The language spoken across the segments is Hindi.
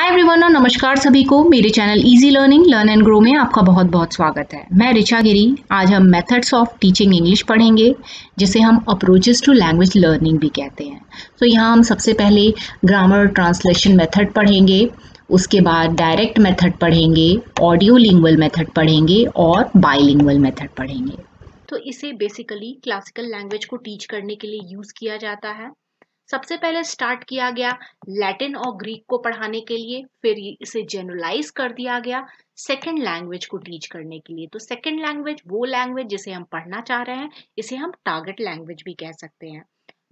हाय एवरीवन और नमस्कार सभी को मेरे channel easy learning learn and grow में आपका बहुत बहुत स्वागत है मैं रिचा गिरी आज हम मेथड्स ऑफ टीचिंग इंग्लिश पढ़ेंगे जिसे हम अप्रोचेस टू लैंग्वेज लर्निंग भी कहते हैं तो so, यहाँ हम सबसे पहले ग्रामर ट्रांसलेशन मेथड पढ़ेंगे उसके बाद डायरेक्ट मेथड पढ़ेंगे ऑडियो लिंग्वल मेथड पढ़ेंगे और बाईलिंगुअल मेथड पढ़ेंगे तो इसे बेसिकली क्लासिकल लैंग्वेज को टीच करने के लिए यूज़ किया जाता है सबसे पहले स्टार्ट किया गया लैटिन और ग्रीक को पढ़ाने के लिए फिर इसे जनरलाइज कर दिया गया सेकेंड लैंग्वेज को टीच करने के लिए तो सेकेंड लैंग्वेज वो लैंग्वेज जिसे हम पढ़ना चाह रहे हैं इसे हम टारगेट लैंग्वेज भी कह सकते हैं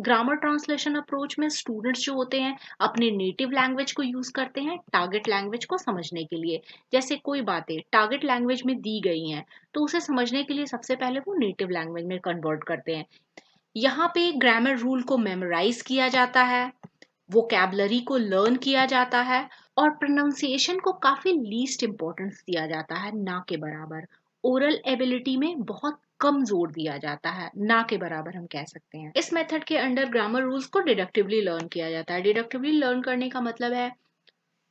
ग्रामर ट्रांसलेशन अप्रोच में स्टूडेंट्स जो होते हैं अपने नेटिव लैंग्वेज को यूज करते हैं टारगेट लैंग्वेज को समझने के लिए जैसे कोई बातें टारगेट लैंग्वेज में दी गई हैं तो उसे समझने के लिए सबसे पहले वो नेटिव लैंग्वेज में कन्वर्ट करते हैं यहाँ पे ग्रामर रूल को मेमोराइज किया जाता है कैबलरी को लर्न किया जाता है और प्रोनाउंसिएशन को काफी लीस्ट इम्पोर्टेंस दिया जाता है ना के बराबर ओरल एबिलिटी में बहुत कम जोर दिया जाता है ना के बराबर हम कह सकते हैं इस मेथड के अंडर ग्रामर रूल्स को डिडक्टिवली लर्न किया जाता है डिडक्टिवली लर्न करने का मतलब है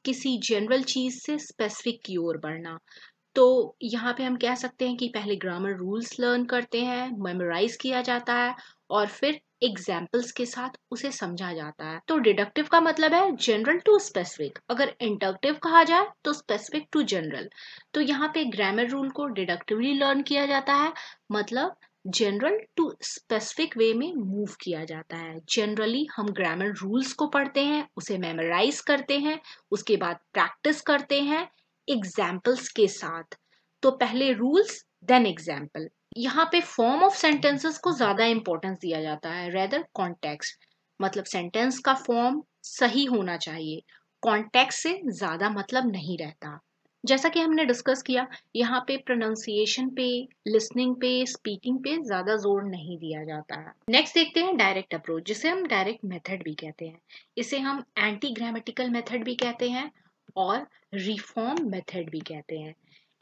किसी जनरल चीज से स्पेसिफिक की ओर बढ़ना तो यहाँ पे हम कह सकते हैं कि पहले ग्रामर रूल्स लर्न करते हैं मेमोराइज किया जाता है और फिर एग्जाम्पल्स के साथ उसे समझा जाता है तो डिडक्टिव का मतलब है जनरल टू स्पेसिफिक अगर इंडक्टिव कहा जाए तो स्पेसिफिक टू जनरल तो यहाँ पे ग्रामर रूल को डिडक्टिवली लर्न किया जाता है मतलब जनरल टू स्पेसिफिक वे में मूव किया जाता है जनरली हम ग्रामर रूल्स को पढ़ते हैं उसे मेमोराइज करते हैं उसके बाद प्रैक्टिस करते हैं एग्जाम्पल्स के साथ तो पहले रूल्स देन एग्जाम्पल यहाँ पे फॉर्म ऑफ सेंटेंसेस को ज्यादा इंपॉर्टेंस दिया जाता है रेदर कॉन्टेक्स्ट मतलब सेंटेंस का फॉर्म सही होना चाहिए कॉन्टेक्स्ट से ज्यादा मतलब नहीं रहता जैसा कि हमने डिस्कस किया यहाँ पे प्रोनाउंसिएशन पे लिसनिंग पे स्पीकिंग पे ज्यादा जोर नहीं दिया जाता है नेक्स्ट देखते हैं डायरेक्ट अप्रोच जिसे हम डायरेक्ट मेथड भी कहते हैं इसे हम एंटी ग्रामेटिकल मेथड भी कहते हैं और रिफॉर्म मेथड भी कहते हैं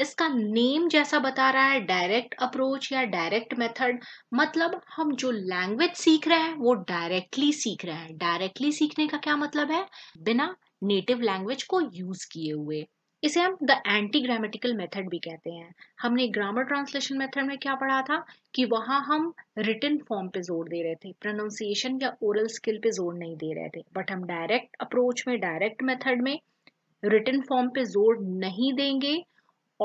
इसका नेम जैसा बता रहा है डायरेक्ट अप्रोच या डायरेक्ट मेथड मतलब हम जो लैंग्वेज सीख रहे हैं वो डायरेक्टली सीख रहे हैं डायरेक्टली सीखने का क्या मतलब है बिना नेटिव लैंग्वेज को यूज किए हुए इसे हम द एंटी ग्रामेटिकल मेथड भी कहते हैं हमने ग्रामर ट्रांसलेशन मेथड में क्या पढ़ा था कि वहां हम रिटर्न फॉर्म पे जोर दे रहे थे प्रोनाउंसिएशन या ओरल स्किल पे जोर नहीं दे रहे थे बट हम डायरेक्ट अप्रोच में डायरेक्ट मेथड में रिटर्न फॉर्म पे जोर नहीं देंगे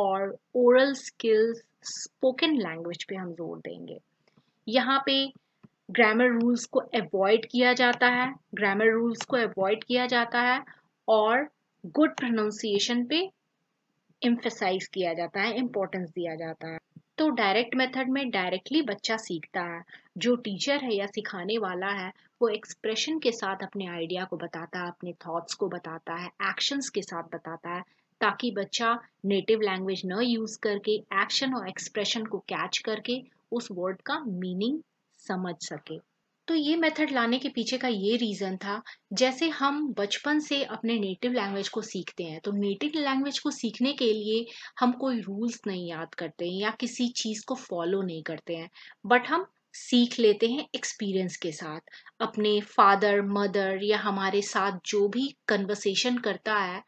और ओरल स्किल्स स्पोकन लैंग्वेज पे हम जोर देंगे यहाँ पे ग्रामर रूल्स को अवॉइड किया जाता है ग्रामर रूल्स को अवॉइड किया जाता है और गुड प्रोनाउंसिएशन पे एम्फेसाइज किया जाता है इम्पोर्टेंस दिया जाता है तो डायरेक्ट मेथड में डायरेक्टली बच्चा सीखता है जो टीचर है या सिखाने वाला है वो एक्सप्रेशन के साथ अपने आइडिया को बताता है अपने थॉट्स को बताता है एक्शंस के साथ बताता है ताकि बच्चा नेटिव लैंग्वेज न यूज़ करके एक्शन और एक्सप्रेशन को कैच करके उस वर्ड का मीनिंग समझ सके तो ये मेथड लाने के पीछे का ये रीज़न था जैसे हम बचपन से अपने नेटिव लैंग्वेज को सीखते हैं तो नेटिव लैंग्वेज को सीखने के लिए हम कोई रूल्स नहीं याद करते हैं या किसी चीज़ को फॉलो नहीं करते हैं बट हम सीख लेते हैं एक्सपीरियंस के साथ अपने फादर मदर या हमारे साथ जो भी कन्वर्सेशन करता है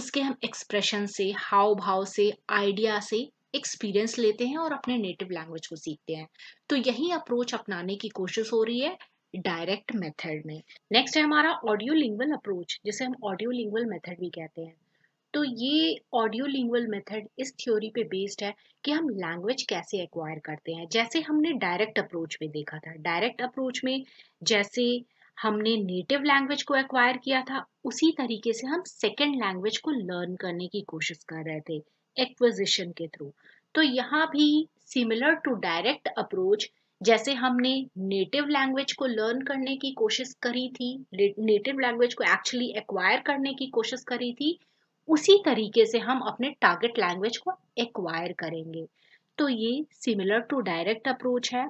उसके हम एक्सप्रेशन से हाव भाव से आइडिया से एक्सपीरियंस लेते हैं और अपने नेटिव लैंग्वेज को सीखते हैं तो यही अप्रोच अपनाने की कोशिश हो रही है डायरेक्ट मेथड में नेक्स्ट है हमारा ऑडियो लिंग्वल अप्रोच जिसे हम ऑडियो लिंग्वल मेथड भी कहते हैं तो ये ऑडियो लिंगुअल मेथड इस थ्योरी पे बेस्ड है कि हम लैंग्वेज कैसे एक्वायर करते हैं जैसे हमने डायरेक्ट अप्रोच में देखा था डायरेक्ट अप्रोच में जैसे हमने नेटिव लैंग्वेज को एक्वायर किया था उसी तरीके से हम सेकेंड लैंग्वेज को लर्न करने की कोशिश कर रहे थे एक्विजिशन के थ्रू तो यहाँ भी सिमिलर टू डायरेक्ट अप्रोच जैसे हमने नेटिव लैंग्वेज को लर्न करने की कोशिश करी थी नेटिव लैंग्वेज को एक्चुअली एक्वायर करने की कोशिश करी थी उसी तरीके से हम अपने टारगेट लैंग्वेज को एक्वायर करेंगे तो ये सिमिलर टू डायरेक्ट अप्रोच है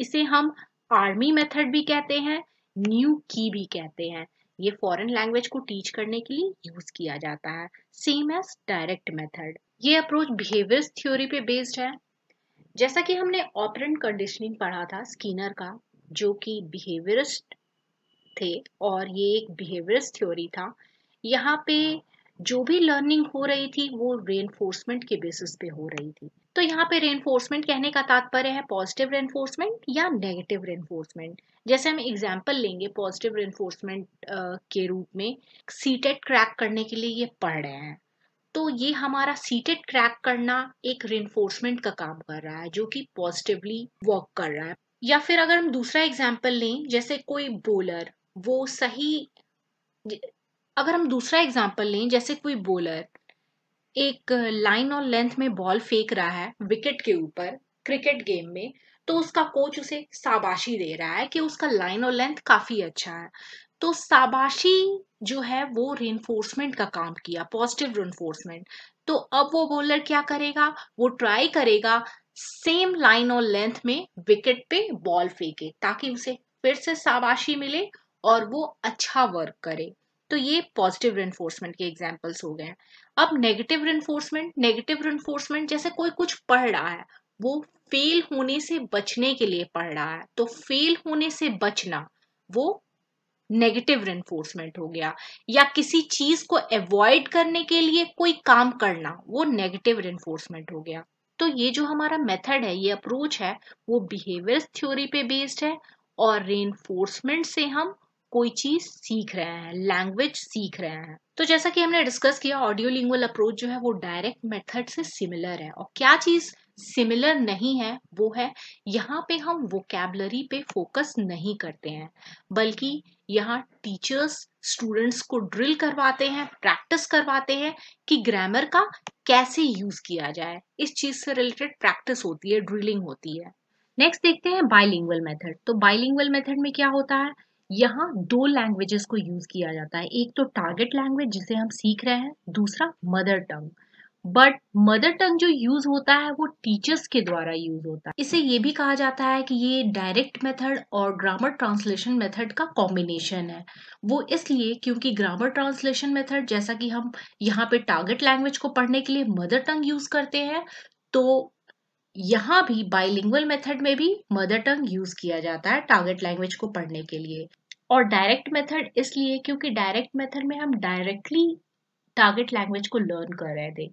इसे हम आर्मी मेथड भी कहते हैं न्यू की भी कहते हैं ये फॉरेन लैंग्वेज को टीच करने के लिए यूज किया जाता है सेम एज डायरेक्ट मेथड ये अप्रोच बिहेवियर्स थ्योरी पे बेस्ड है जैसा कि हमने ऑपरेंट कंडीशनिंग पढ़ा था स्कीनर का जो कि बिहेवियरिस्ट थे और ये एक बिहेवियर्स थ्योरी था यहाँ पे जो भी लर्निंग हो रही थी वो रेनफोर्समेंट के बेसिस पे हो रही थी तो यहाँ पे रेनफोर्समेंट कहने का तात्पर्य है पॉजिटिव रेनफोर्समेंट या नेगेटिव रेनफोर्समेंट जैसे हम एग्जाम्पल लेंगे पॉजिटिव रेनफोर्समेंट के रूप में सीटेड क्रैक करने के लिए ये पढ़ रहे हैं तो ये हमारा सीटेड क्रैक करना एक रेनफोर्समेंट का काम कर रहा है जो कि पॉजिटिवली वर्क कर रहा है या फिर अगर हम दूसरा एग्जाम्पल लें जैसे कोई बोलर वो सही अगर हम दूसरा एग्जाम्पल लें जैसे कोई बॉलर एक लाइन और लेंथ में बॉल फेंक रहा है विकेट के ऊपर क्रिकेट गेम में तो उसका कोच उसे साबाशी दे रहा है कि उसका लाइन और लेंथ काफी अच्छा है तो साबाशी जो है वो रेनफोर्समेंट का काम किया पॉजिटिव रेनफोर्समेंट तो अब वो बॉलर क्या करेगा वो ट्राई करेगा सेम लाइन और लेंथ में विकेट पे बॉल फेंके ताकि उसे फिर से साबाशी मिले और वो अच्छा वर्क करे तो ये पॉजिटिव रेनफोर्समेंट के एग्जाम्पल्स हो गए हैं अब नेगेटिव रेनफोर्समेंट नेगेटिव रेनफोर्समेंट जैसे कोई कुछ पढ़ रहा है वो फेल होने से बचने के लिए पढ़ रहा है तो फेल होने से बचना वो नेगेटिव रेनफोर्समेंट हो गया या किसी चीज को अवॉइड करने के लिए कोई काम करना वो नेगेटिव रेनफोर्समेंट हो गया तो ये जो हमारा मेथड है ये अप्रोच है वो बिहेवियर थ्योरी पे बेस्ड है और रेनफोर्समेंट से हम कोई चीज सीख रहे हैं लैंग्वेज सीख रहे हैं तो जैसा कि हमने डिस्कस किया ऑडियो लिंगुअल अप्रोच जो है वो डायरेक्ट मेथड से सिमिलर है और क्या चीज सिमिलर नहीं है वो है यहाँ पे हम वोकेबलरी पे फोकस नहीं करते हैं बल्कि यहाँ टीचर्स स्टूडेंट्स को ड्रिल करवाते हैं प्रैक्टिस करवाते हैं कि ग्रामर का कैसे यूज किया जाए इस चीज से रिलेटेड प्रैक्टिस होती है ड्रिलिंग होती है नेक्स्ट देखते हैं बाइलिंगुअल मेथड तो बाइलिंगुअल मेथड में क्या होता है यहाँ दो लैंग्वेजेस को यूज किया जाता है एक तो टारगेट लैंग्वेज जिसे हम सीख रहे हैं दूसरा mother tongue but mother tongue जो यूज होता है वो टीचर्स के द्वारा यूज होता है इसे ये भी कहा जाता है कि ये डायरेक्ट मेथड और ग्रामर ट्रांसलेशन मेथड का कॉम्बिनेशन है वो इसलिए क्योंकि ग्रामर ट्रांसलेशन मेथड जैसा कि हम यहाँ पे टारगेट लैंग्वेज को पढ़ने के लिए मदर टंग यूज करते हैं तो यहाँ भी बाइलिंगुअल मेथड में भी मदर टंग यूज किया जाता है टारगेट लैंग्वेज को पढ़ने के लिए और डायरेक्ट मेथड इसलिए क्योंकि डायरेक्ट मेथड में हम डायरेक्टली टारगेट लैंग्वेज को लर्न कर रहे थे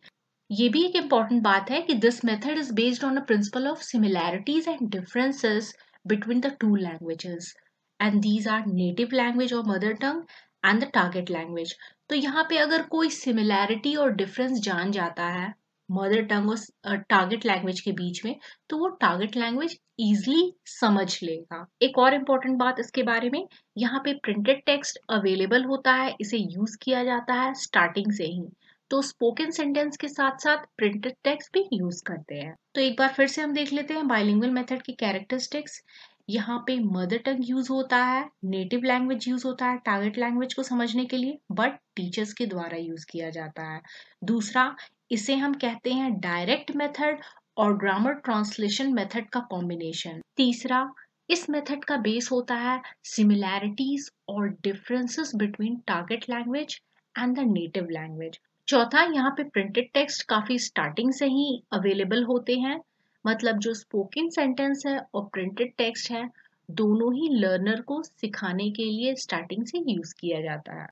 ये भी एक इम्पॉर्टेंट बात है कि this method is based on a principle of similarities and differences between the two languages and these are native language और mother tongue and the target language तो यहाँ पे अगर कोई सिमिलैरिटी और डिफरेंस जान जाता है मदर टंग और टारगेट लैंग्वेज के बीच में तो वो टारगेट लैंग्वेज ईजली समझ लेगा एक और इम्पोर्टेंट बात इसके बारे में यहाँ पे प्रिंटेड टेक्स्ट अवेलेबल होता है इसे यूज किया जाता है स्टार्टिंग से ही तो स्पोकन सेंटेंस के साथ साथ प्रिंटेड टेक्स्ट भी यूज करते हैं तो एक बार फिर से हम देख लेते हैं बाइलिंगुअल मेथड के कैरेक्टरिस्टिक्स यहाँ पे मदर टंग यूज होता है नेटिव लैंग्वेज यूज होता है टारगेट लैंग्वेज को समझने के लिए बट टीचर्स के द्वारा यूज किया जाता है दूसरा इसे हम कहते हैं डायरेक्ट मेथड और ग्रामर ट्रांसलेशन मेथड का कॉम्बिनेशन तीसरा इस मेथड का बेस होता है सिमिलैरिटीज और differences between target language and the native language चौथा यहाँ पे प्रिंटेड टेक्स्ट काफी स्टार्टिंग से ही अवेलेबल होते हैं मतलब जो स्पोकन सेंटेंस है और प्रिंटेड टेक्स्ट है दोनों ही लर्नर को सिखाने के लिए स्टार्टिंग से यूज किया जाता है